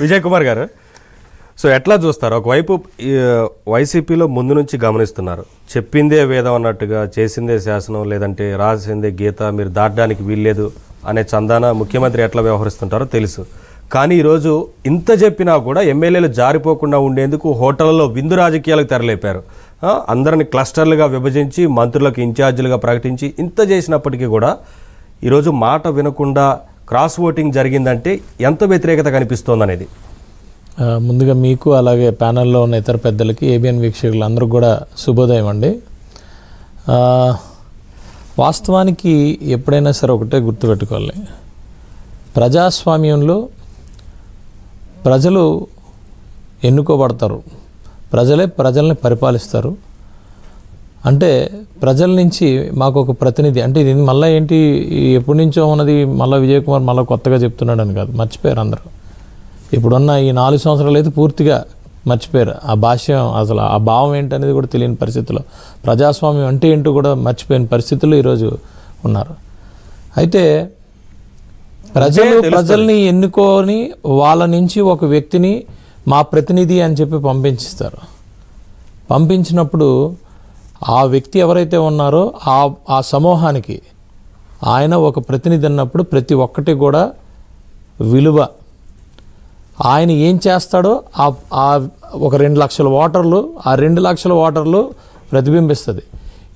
విజయ్ కుమార్ గారు సో ఎట్లా చూస్తారు ఒకవైపు వైసీపీలో ముందు నుంచి గమనిస్తున్నారు చెప్పిందే వేదం అన్నట్టుగా చేసిందే శాసనం లేదంటే రాసిందే గీత మీరు దాటడానికి వీల్లేదు అనే చందాన ముఖ్యమంత్రి ఎట్లా వ్యవహరిస్తుంటారో తెలుసు కానీ ఈరోజు ఇంత చెప్పినా కూడా ఎమ్మెల్యేలు జారిపోకుండా ఉండేందుకు హోటళ్లలో విందు రాజకీయాలకు తెరలేపారు అందరిని క్లస్టర్లుగా విభజించి మంత్రులకు ఇన్ఛార్జీలుగా ప్రకటించి ఇంత చేసినప్పటికీ కూడా ఈరోజు మాట వినకుండా క్రాస్ ఓటింగ్ జరిగిందంటే ఎంత వ్యతిరేకత కనిపిస్తోందనేది ముందుగా మీకు అలాగే ప్యానల్లో ఉన్న ఇతర పెద్దలకి ఏబిఎన్ వీక్షకులు అందరూ కూడా శుభోదయం అండి వాస్తవానికి ఎప్పుడైనా సరే ఒకటే గుర్తుపెట్టుకోవాలి ప్రజాస్వామ్యంలో ప్రజలు ఎన్నుకోబడతారు ప్రజలే ప్రజల్ని పరిపాలిస్తారు అంటే ప్రజల నుంచి మాకు ఒక ప్రతినిధి అంటే ఇది మళ్ళీ ఏంటి ఎప్పటి నుంచో ఉన్నది మళ్ళీ విజయ్ కుమార్ మళ్ళీ కొత్తగా చెప్తున్నాడని కాదు మర్చిపోయారు అందరూ ఇప్పుడున్న ఈ నాలుగు సంవత్సరాలు అయితే పూర్తిగా మర్చిపోయారు ఆ భాష్యం అసలు ఆ భావం ఏంటనేది కూడా తెలియని పరిస్థితుల్లో ప్రజాస్వామ్యం అంటే ఏంటో కూడా మర్చిపోయిన పరిస్థితులు ఈరోజు ఉన్నారు అయితే ప్రజలు ప్రజల్ని ఎన్నుకొని వాళ్ళ నుంచి ఒక వ్యక్తిని మా ప్రతినిధి అని చెప్పి పంపించిస్తారు పంపించినప్పుడు ఆ వ్యక్తి ఎవరైతే ఉన్నారో ఆ ఆ సమూహానికి ఆయన ఒక ప్రతినిధి అన్నప్పుడు ప్రతి ఒక్కటి కూడా విలువ ఆయన ఏం చేస్తాడో ఆ ఒక రెండు లక్షల ఓటర్లు ఆ రెండు లక్షల ఓటర్లు ప్రతిబింబిస్తుంది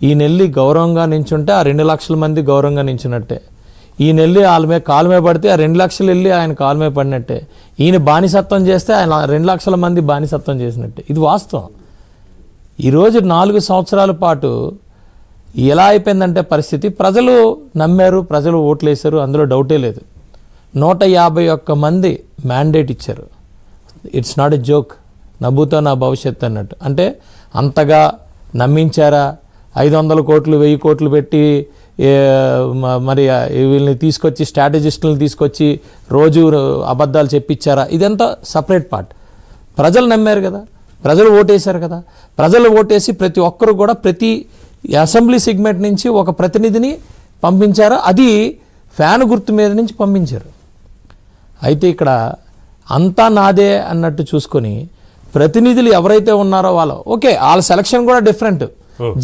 ఈ నెల్లి గౌరవంగా నించుంటే ఆ రెండు లక్షల మంది గౌరవంగా నించినట్టే ఈ నెల్లి వాళ్ళ మీద పడితే ఆ రెండు లక్షలు వెళ్ళి ఆయన కాలు పడినట్టే ఈయన బానిసత్వం చేస్తే ఆయన రెండు లక్షల మంది బానిసత్వం చేసినట్టే ఇది వాస్తవం ఈరోజు నాలుగు సంవత్సరాల పాటు ఎలా అయిపోయిందంటే పరిస్థితి ప్రజలు నమ్మారు ప్రజలు ఓట్లేశారు అందులో డౌటే లేదు నూట యాభై ఒక్క మంది మ్యాండేట్ ఇచ్చారు ఇట్స్ నాట్ ఎ జోక్ నవ్వుతో నా భవిష్యత్ అన్నట్టు అంటే అంతగా నమ్మించారా ఐదు వందల కోట్లు వెయ్యి కోట్లు పెట్టి మరి వీళ్ళని తీసుకొచ్చి స్ట్రాటజిస్టులను తీసుకొచ్చి రోజు అబద్ధాలు చెప్పించారా ఇదంతా సపరేట్ పార్ట్ ప్రజలు నమ్మారు కదా ప్రజలు ఓటేశారు కదా ప్రజలు ఓటేసి ప్రతి ఒక్కరు కూడా ప్రతి అసెంబ్లీ సెగ్మెంట్ నుంచి ఒక ప్రతినిధిని పంపించారు అది ఫ్యాన్ గుర్తు మీద నుంచి పంపించారు అయితే ఇక్కడ అంతా నాదే అన్నట్టు చూసుకొని ప్రతినిధులు ఎవరైతే ఉన్నారో వాళ్ళు ఓకే వాళ్ళ సెలక్షన్ కూడా డిఫరెంట్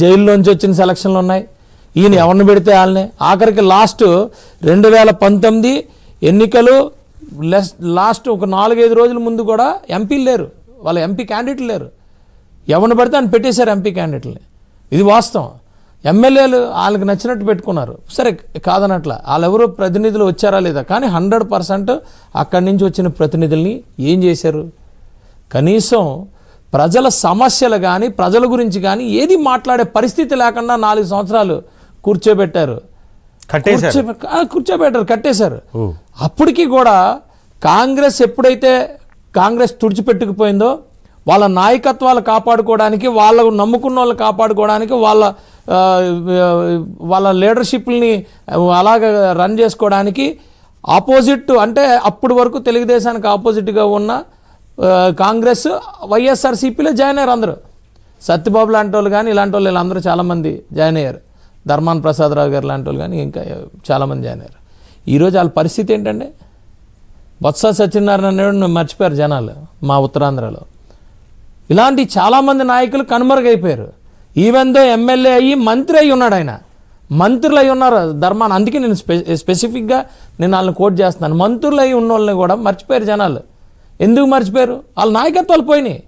జైల్లోంచి వచ్చిన సెలక్షన్లు ఉన్నాయి ఈయన ఎవరిని పెడితే వాళ్ళనే ఆఖరికి లాస్ట్ రెండు వేల పంతొమ్మిది ఎన్నికలు లెస్ లాస్ట్ ఒక నాలుగైదు రోజుల ముందు కూడా ఎంపీలు లేరు వాళ్ళ ఎంపీ క్యాండిడేట్లు లేరు ఎవరిని పడితే అని పెట్టేశారు ఎంపీ క్యాండిడేట్ని ఇది వాస్తవం ఎమ్మెల్యేలు వాళ్ళకి నచ్చినట్టు పెట్టుకున్నారు సరే కాదనట్ల వాళ్ళెవరో ప్రతినిధులు వచ్చారా లేదా కానీ హండ్రెడ్ పర్సెంట్ అక్కడి నుంచి వచ్చిన ప్రతినిధుల్ని ఏం చేశారు కనీసం ప్రజల సమస్యలు కానీ ప్రజల గురించి కానీ ఏది మాట్లాడే పరిస్థితి లేకుండా నాలుగు సంవత్సరాలు కూర్చోబెట్టారు కూర్చోబెట్టారు కట్టేశారు అప్పటికీ కూడా కాంగ్రెస్ ఎప్పుడైతే కాంగ్రెస్ తుడిచిపెట్టుకుపోయిందో వాళ్ళ నాయకత్వాలు కాపాడుకోవడానికి వాళ్ళ నమ్ముకున్న వాళ్ళు కాపాడుకోవడానికి వాళ్ళ వాళ్ళ లీడర్షిప్ని అలాగ రన్ చేసుకోవడానికి ఆపోజిట్ అంటే అప్పటి వరకు తెలుగుదేశానికి ఆపోజిట్గా ఉన్న కాంగ్రెస్ వైఎస్ఆర్సీపీలో జాయిన్ అయ్యారు అందరూ సత్యబాబు లాంటి వాళ్ళు కానీ ఇలాంటి వాళ్ళు వీళ్ళందరూ చాలామంది జాయిన్ అయ్యారు ధర్మాన్ ప్రసాదరావు గారు లాంటి వాళ్ళు కానీ ఇంకా చాలామంది జాయిన్ అయ్యారు ఈరోజు వాళ్ళ పరిస్థితి ఏంటంటే బొత్స సత్యనారాయణ అనేవాడు మర్చిపోయారు జనాలు మా ఉత్తరాంధ్రలో ఇలాంటి చాలామంది నాయకులు కనుమరుగైపోయారు ఈవెన్ దో ఎమ్మెల్యే అయ్యి మంత్రి అయి ఉన్నాడు ఆయన మంత్రులు అయి ఉన్నారు ధర్మాన అందుకే నేను స్పె స్పెసిఫిక్గా నేను వాళ్ళని కోట్ చేస్తున్నాను మంత్రులు అయి ఉన్న వాళ్ళని కూడా మర్చిపోయారు జనాలు ఎందుకు మర్చిపోయారు వాళ్ళ నాయకత్వాలు పోయినాయి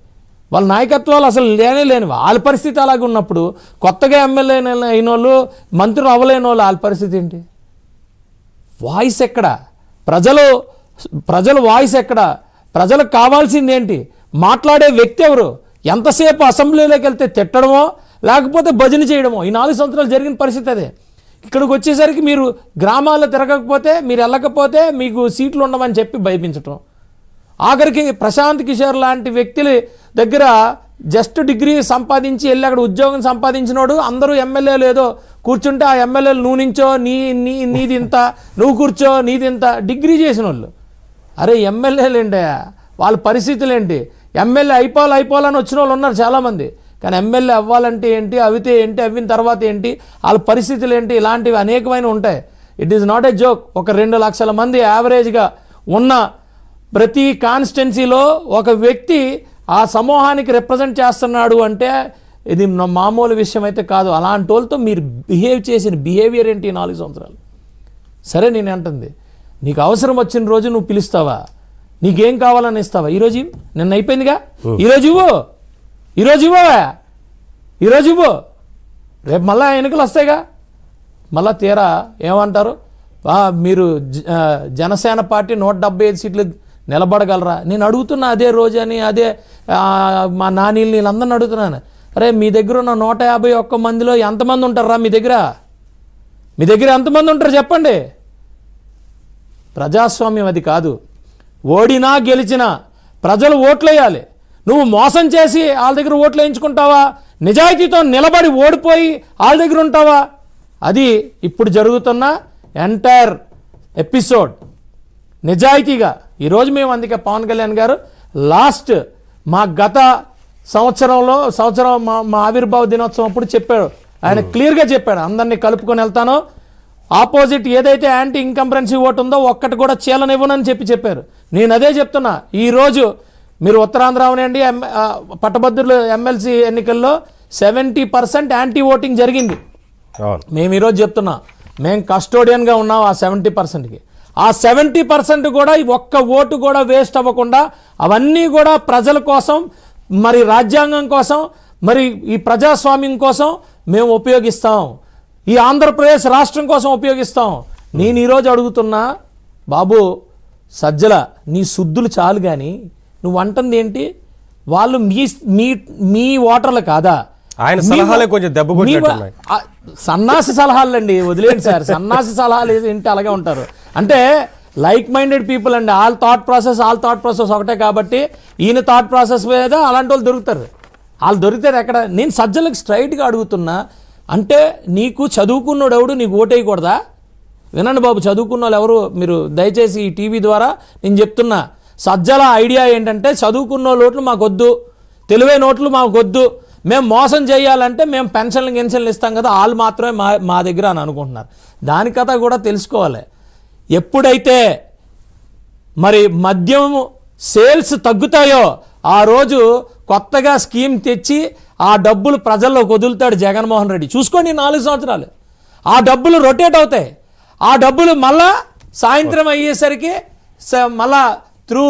వాళ్ళ నాయకత్వాలు అసలు లేనే లేని వాళ్ళ పరిస్థితి అలాగే ఉన్నప్పుడు కొత్తగా ఎమ్మెల్యే అయిన వాళ్ళు మంత్రులు అవ్వలేని వాళ్ళు వాళ్ళ పరిస్థితి ఏంటి వాయిస్ ఎక్కడ ప్రజలు ప్రజల వాయిస్ ఎక్కడ ప్రజలకు కావాల్సింది ఏంటి మాట్లాడే వ్యక్తి ఎవరు ఎంతసేపు అసెంబ్లీలోకి వెళ్తే తిట్టడమో లేకపోతే భజన చేయడమో ఈ నాలుగు సంవత్సరాలు జరిగిన పరిస్థితి అదే ఇక్కడికి వచ్చేసరికి మీరు గ్రామాల్లో తిరగకపోతే మీరు వెళ్ళకపోతే మీకు సీట్లు ఉండమని చెప్పి భయపించటం ఆఖరికి ప్రశాంత్ కిషోర్ లాంటి వ్యక్తుల దగ్గర జస్ట్ డిగ్రీ సంపాదించి వెళ్ళి అక్కడ ఉద్యోగం సంపాదించినోడు అందరూ ఎమ్మెల్యేలు ఏదో కూర్చుంటే ఆ ఎమ్మెల్యేలు నువ్వు నించో నీ నీ నీది ఇంత నువ్వు కూర్చో నీది ఇంత డిగ్రీ చేసిన వాళ్ళు అరే ఎమ్మెల్యేలు ఏంటి వాళ్ళ పరిస్థితులు ఏంటి ఎమ్మెల్యే అయిపోవాలి అయిపోవాలని వచ్చిన వాళ్ళు ఉన్నారు చాలామంది కానీ ఎమ్మెల్యే అవ్వాలంటే ఏంటి అవితే ఏంటి అవ్విన తర్వాత ఏంటి వాళ్ళ పరిస్థితులు ఏంటి ఇలాంటివి అనేకమైన ఉంటాయి it is not a joke ఒక రెండు లక్షల మంది యావరేజ్గా ఉన్న ప్రతి కాన్స్టిట్యున్సీలో ఒక వ్యక్తి ఆ సమూహానికి రిప్రజెంట్ చేస్తున్నాడు అంటే ఇది మామూలు విషయం అయితే కాదు అలాంటి వాళ్ళతో మీరు బిహేవ్ చేసిన బిహేవియర్ ఏంటి నాలుగు సంవత్సరాలు సరే నేను అంటుంది నీకు అవసరం వచ్చిన రోజు నువ్వు పిలుస్తావా నీకేం కావాలని ఇస్తావా ఈరోజు నిన్న అయిపోయిందిగా ఈరోజు ఇవ్వు ఈరోజు ఇవ్వవా ఈరోజు ఇవ్వు రేపు మళ్ళా ఎన్నికలు వస్తాయిగా మళ్ళా తీరా ఏమంటారు మీరు జనసేన పార్టీ నూట డెబ్బై ఐదు సీట్లు నిలబడగలరా నేను అడుగుతున్నా అదే రోజు అని అదే మా నానీలు వీళ్ళందరిని అడుగుతున్నాను అరే మీ దగ్గర ఉన్న నూట యాభై ఒక్క మందిలో ఎంతమంది ఉంటారా మీ దగ్గర మీ దగ్గర ఎంతమంది ఉంటారు చెప్పండి ప్రజాస్వామ్యం అది కాదు ఓడినా గెలిచినా ప్రజలు ఓట్లేయాలి నువ్వు మోసం చేసి వాళ్ళ దగ్గర ఓట్లు వేయించుకుంటావా నిజాయితీతో నిలబడి ఓడిపోయి వాళ్ళ దగ్గర ఉంటావా అది ఇప్పుడు జరుగుతున్న ఎంటైర్ ఎపిసోడ్ నిజాయితీగా ఈరోజు మేము అందుకే పవన్ కళ్యాణ్ గారు లాస్ట్ మా గత సంవత్సరంలో సంవత్సరం మా మా ఆవిర్భావ దినోత్సవం అప్పుడు చెప్పాడు ఆయన hmm. క్లియర్గా చెప్పాడు అందరినీ కలుపుకొని వెళ్తాను ఆపోజిట్ ఏదైతే యాంటీ ఇన్కంప్రెన్సివ్ ఓటు ఉందో ఒక్కటి కూడా చీలనివ్వనని చెప్పి చెప్పారు నేను అదే చెప్తున్నా ఈరోజు మీరు ఉత్తరాంధ్ర అవనండి పట్టభద్రులు ఎమ్మెల్సీ ఎన్నికల్లో సెవెంటీ పర్సెంట్ యాంటీ ఓటింగ్ జరిగింది మేము ఈరోజు చెప్తున్నా మేము కస్టోడియన్గా ఉన్నాం ఆ సెవెంటీ పర్సెంట్కి ఆ సెవెంటీ పర్సెంట్ కూడా ఒక్క ఓటు కూడా వేస్ట్ అవ్వకుండా అవన్నీ కూడా ప్రజల కోసం మరి రాజ్యాంగం కోసం మరి ఈ ప్రజాస్వామ్యం కోసం మేము ఉపయోగిస్తాం ఈ ఆంధ్రప్రదేశ్ రాష్ట్రం కోసం ఉపయోగిస్తాం నేను ఈరోజు అడుగుతున్నా బాబు సజ్జల నీ శుద్ధులు చాలు కానీ నువ్వు అంటుంది ఏంటి వాళ్ళు మీ మీ మీ ఓటర్లు కాదా ఆయన సలహాలే కొంచెం దెబ్బ సన్నాసి సలహాలు అండి వదిలేండి సార్ సన్నాసి సలహాలు ఏంటి అలాగే ఉంటారు అంటే లైక్ మైండెడ్ పీపుల్ అండి all thought process all thought process ఒకటే కాబట్టి ఈయన థాట్ ప్రాసెస్ మీద అలాంటి వాళ్ళు దొరుకుతారు వాళ్ళు దొరికితే ఎక్కడ నేను సజ్జలకు స్ట్రైట్గా అడుగుతున్నా అంటే నీకు చదువుకున్నోడెవడు నీకు ఓటేయకూడదా వినండి బాబు చదువుకున్న వాళ్ళు ఎవరు మీరు దయచేసి ఈ టీవీ ద్వారా నేను చెప్తున్నా సజ్జల ఐడియా ఏంటంటే చదువుకున్న లోట్లు మాకొద్దు తెలివే నోట్లు మాకొద్దు మేము మోసం చేయాలంటే మేము పెన్షన్లు గెన్షన్లు ఇస్తాం కదా వాళ్ళు మాత్రమే మా మా దగ్గర అని అనుకుంటున్నారు దాని కథ కూడా తెలుసుకోవాలి ఎప్పుడైతే మరి మద్యము సేల్స్ తగ్గుతాయో ఆ రోజు కొత్తగా స్కీమ్ తెచ్చి ఆ డబ్బులు ప్రజల్లో వదులుతాడు జగన్మోహన్ రెడ్డి చూసుకోండి నాలుగు సంవత్సరాలు ఆ డబ్బులు రొటేట్ అవుతాయి ఆ డబ్బులు మళ్ళా సాయంత్రం అయ్యేసరికి మళ్ళా త్రూ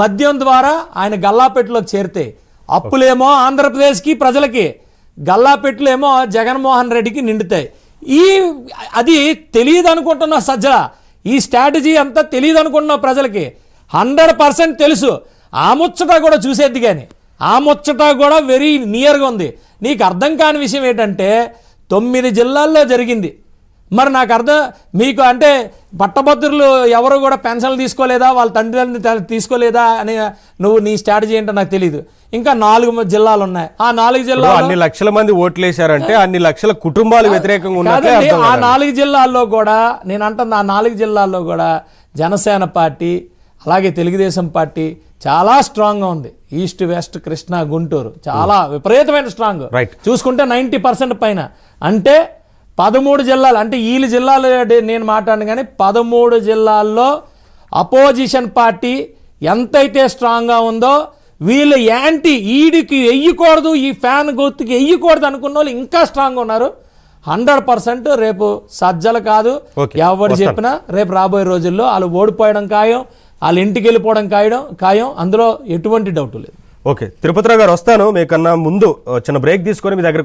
మద్యం ద్వారా ఆయన గల్లాపెట్టులోకి చేరితే అప్పులేమో ఆంధ్రప్రదేశ్కి ప్రజలకి గల్లాపెట్టులేమో జగన్మోహన్ రెడ్డికి నిండుతాయి ఈ అది తెలియదు అనుకుంటున్న సజ్జల ఈ స్ట్రాటజీ అంతా తెలియదు అనుకుంటున్నావు ప్రజలకి హండ్రెడ్ పర్సెంట్ తెలుసు ఆ కూడా చూసేది కానీ ఆ ముచ్చట కూడా వెరీ నియర్గా ఉంది నీకు అర్థం కాని విషయం ఏంటంటే తొమ్మిది జిల్లాల్లో జరిగింది మరి నాకు అర్థం మీకు అంటే పట్టభద్రులు ఎవరు కూడా పెన్షన్లు తీసుకోలేదా వాళ్ళ తండ్రిని తీసుకోలేదా అని నువ్వు నీ స్ట్రాటజీ ఏంటో నాకు తెలియదు ఇంకా నాలుగు జిల్లాలు ఉన్నాయి ఆ నాలుగు జిల్లాలు అన్ని లక్షల మంది ఓట్లేశారంటే అన్ని లక్షల కుటుంబాలు వ్యతిరేకంగా ఉన్నాయి ఆ నాలుగు జిల్లాల్లో కూడా నేను అంటుంది ఆ నాలుగు జిల్లాల్లో కూడా జనసేన పార్టీ అలాగే తెలుగుదేశం పార్టీ చాలా స్ట్రాంగ్గా ఉంది ఈస్ట్ వెస్ట్ కృష్ణా గుంటూరు చాలా hmm. విపరీతమైన స్ట్రాంగ్ చూసుకుంటే నైంటీ పర్సెంట్ పైన అంటే పదమూడు జిల్లాలు అంటే వీళ్ళు జిల్లాలు నేను మాట్లాడిన కానీ పదమూడు జిల్లాల్లో అపోజిషన్ పార్టీ ఎంతైతే స్ట్రాంగ్గా ఉందో వీళ్ళు యాంటీ ఈడికి వెయ్యకూడదు ఈ ఫ్యాన్ గుర్తుకి వెయ్యకూడదు అనుకున్న వాళ్ళు ఇంకా స్ట్రాంగ్ ఉన్నారు హండ్రెడ్ పర్సెంట్ రేపు సజ్జలు కాదు ఎవరు చెప్పినా రేపు రాబోయే రోజుల్లో వాళ్ళు ఓడిపోయడం ఖాయం వాళ్ళ ఇంటికి వెళ్ళిపోవడం కాయడం ఖాయం అందులో ఎటువంటి డౌట్ లేదు ఓకే తిరుపతిరావు గారు వస్తాను మీకన్నా ముందు చిన్న బ్రేక్ తీసుకొని మీ దగ్గర